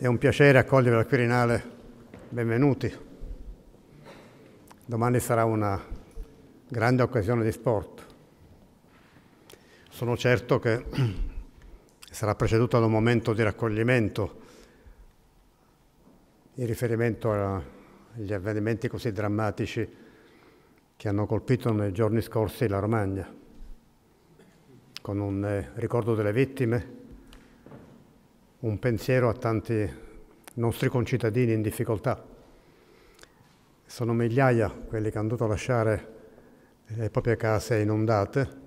È un piacere accogliere al Quirinale. Benvenuti. Domani sarà una grande occasione di sport. Sono certo che sarà preceduta da un momento di raccoglimento in riferimento agli avvenimenti così drammatici che hanno colpito nei giorni scorsi la Romagna, con un eh, ricordo delle vittime un pensiero a tanti nostri concittadini in difficoltà. Sono migliaia quelli che hanno dovuto lasciare le proprie case inondate.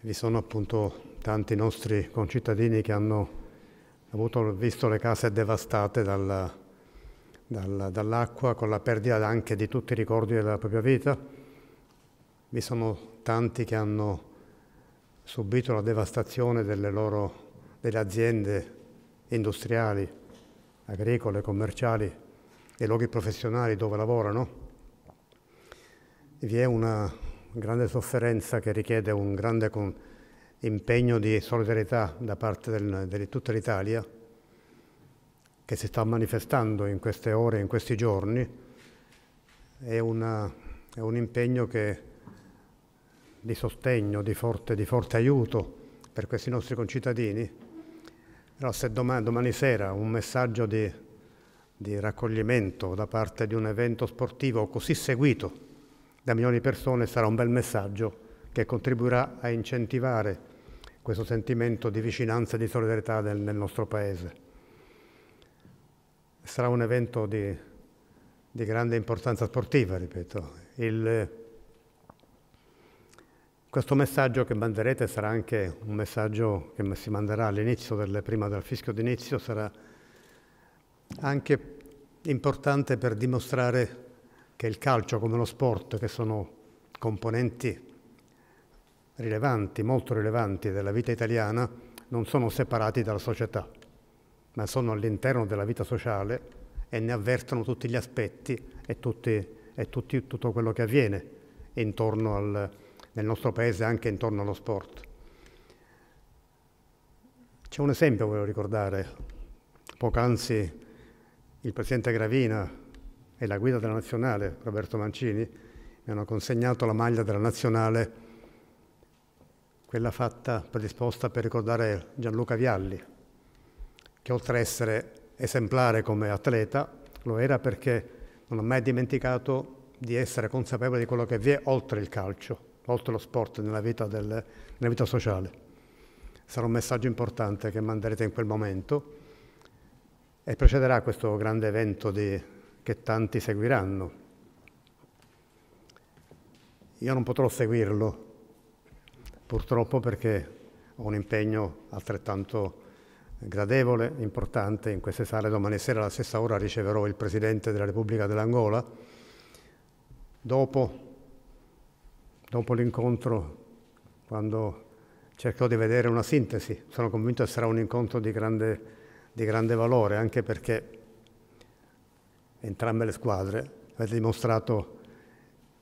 Vi sono appunto tanti nostri concittadini che hanno avuto, visto le case devastate dal, dal, dall'acqua, con la perdita anche di tutti i ricordi della propria vita. Vi sono tanti che hanno subito la devastazione delle loro delle aziende industriali, agricole, commerciali, dei luoghi professionali dove lavorano, vi è una grande sofferenza che richiede un grande impegno di solidarietà da parte di tutta l'Italia che si sta manifestando in queste ore, in questi giorni, è, una, è un impegno che, di sostegno, di forte, di forte aiuto per questi nostri concittadini però se domani, domani, sera un messaggio di, di, raccoglimento da parte di un evento sportivo così seguito da milioni di persone sarà un bel messaggio che contribuirà a incentivare questo sentimento di vicinanza e di solidarietà del, nel nostro Paese. Sarà un evento di, di grande importanza sportiva, ripeto. Il, questo messaggio che manderete sarà anche un messaggio che si manderà all'inizio, del, prima del fischio d'inizio, sarà anche importante per dimostrare che il calcio come lo sport, che sono componenti rilevanti, molto rilevanti della vita italiana, non sono separati dalla società, ma sono all'interno della vita sociale e ne avvertono tutti gli aspetti e, tutti, e tutti, tutto quello che avviene intorno al, nel nostro paese anche intorno allo sport. C'è un esempio, voglio ricordare. Poc'anzi il Presidente Gravina e la guida della Nazionale, Roberto Mancini, mi hanno consegnato la maglia della Nazionale, quella fatta, predisposta per ricordare Gianluca Vialli, che oltre ad essere esemplare come atleta, lo era perché non ha mai dimenticato di essere consapevole di quello che vi è oltre il calcio, oltre allo sport nella vita, del, nella vita sociale. Sarà un messaggio importante che manderete in quel momento e precederà questo grande evento di, che tanti seguiranno. Io non potrò seguirlo, purtroppo perché ho un impegno altrettanto gradevole, importante, in queste sale domani sera alla stessa ora riceverò il Presidente della Repubblica dell'Angola. Dopo dopo l'incontro, quando cercò di vedere una sintesi, sono convinto che sarà un incontro di grande, di grande valore, anche perché entrambe le squadre avete dimostrato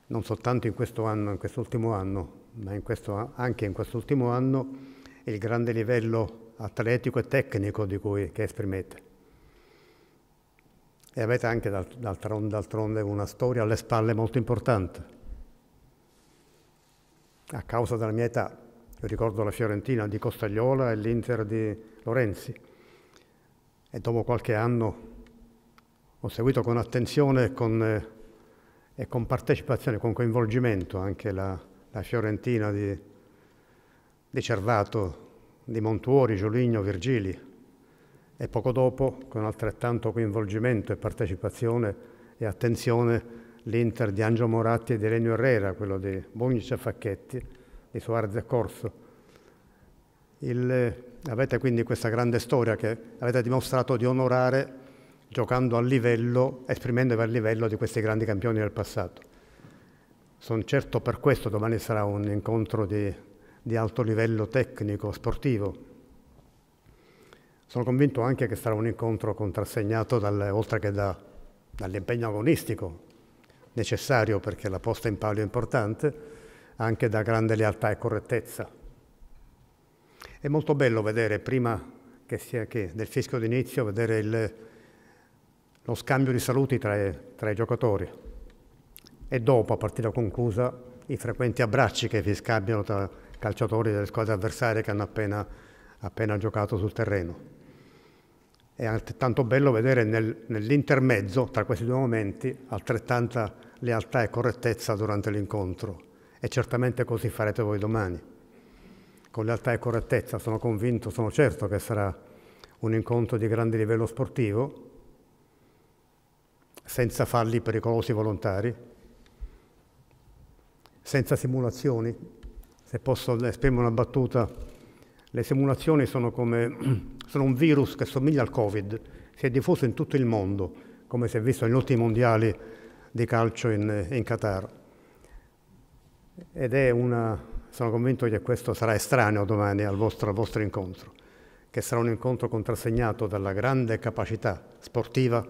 non soltanto in questo anno, in quest'ultimo anno, ma in questo, anche in quest'ultimo anno il grande livello atletico e tecnico di cui, che esprimete. E avete anche d'altronde una storia alle spalle molto importante a causa della mia età. Io ricordo la Fiorentina di Costagliola e l'Inter di Lorenzi. E dopo qualche anno ho seguito con attenzione e con, eh, e con partecipazione, con coinvolgimento anche la, la Fiorentina di, di Cervato, di Montuori, Giuligno, Virgili, e poco dopo, con altrettanto coinvolgimento e partecipazione e attenzione, l'Inter di Angio Moratti e di Regno Herrera, quello di Bognic e Facchetti, di Suarez e Corso. Il, eh, avete quindi questa grande storia che avete dimostrato di onorare giocando a livello, esprimendovi a livello di questi grandi campioni del passato. Sono certo per questo domani sarà un incontro di, di alto livello tecnico, sportivo, sono convinto anche che sarà un incontro contrassegnato dal, oltre che da, dall'impegno agonistico necessario perché la posta in palio è importante, anche da grande lealtà e correttezza. È molto bello vedere, prima che sia che nel fischio d'inizio, vedere il, lo scambio di saluti tra, tra i giocatori e dopo, a partita conclusa, i frequenti abbracci che si scambiano tra calciatori delle squadre avversarie che hanno appena, appena giocato sul terreno. È altrettanto bello vedere nel, nell'intermezzo tra questi due momenti altrettanta lealtà e correttezza durante l'incontro. E certamente così farete voi domani. Con lealtà e correttezza sono convinto, sono certo che sarà un incontro di grande livello sportivo, senza falli pericolosi volontari, senza simulazioni. Se posso esprimere una battuta, le simulazioni sono come sono un virus che somiglia al Covid, si è diffuso in tutto il mondo, come si è visto negli ultimi mondiali di calcio in, in Qatar. Ed è una, sono convinto che questo sarà estraneo domani al vostro, al vostro incontro, che sarà un incontro contrassegnato dalla grande capacità sportiva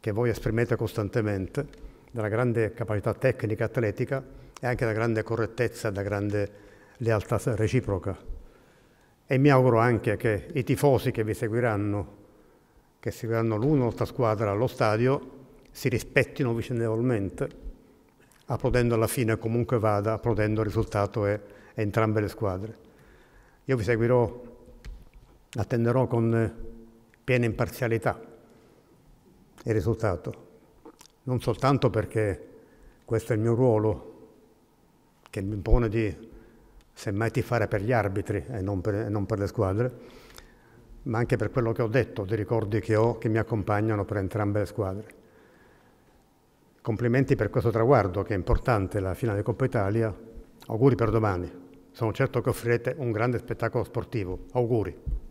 che voi esprimete costantemente, dalla grande capacità tecnica e atletica e anche dalla grande correttezza, e dalla grande lealtà reciproca e mi auguro anche che i tifosi che vi seguiranno, che seguiranno l'una o l'altra squadra allo stadio, si rispettino vicendevolmente, applaudendo alla fine comunque vada, applaudendo il risultato e, e entrambe le squadre. Io vi seguirò, attenderò con piena imparzialità il risultato, non soltanto perché questo è il mio ruolo, che mi impone di semmai ti fare per gli arbitri e non per, non per le squadre, ma anche per quello che ho detto, dei ricordi che ho che mi accompagnano per entrambe le squadre. Complimenti per questo traguardo che è importante, la finale Coppa Italia. Auguri per domani. Sono certo che offrirete un grande spettacolo sportivo. Auguri.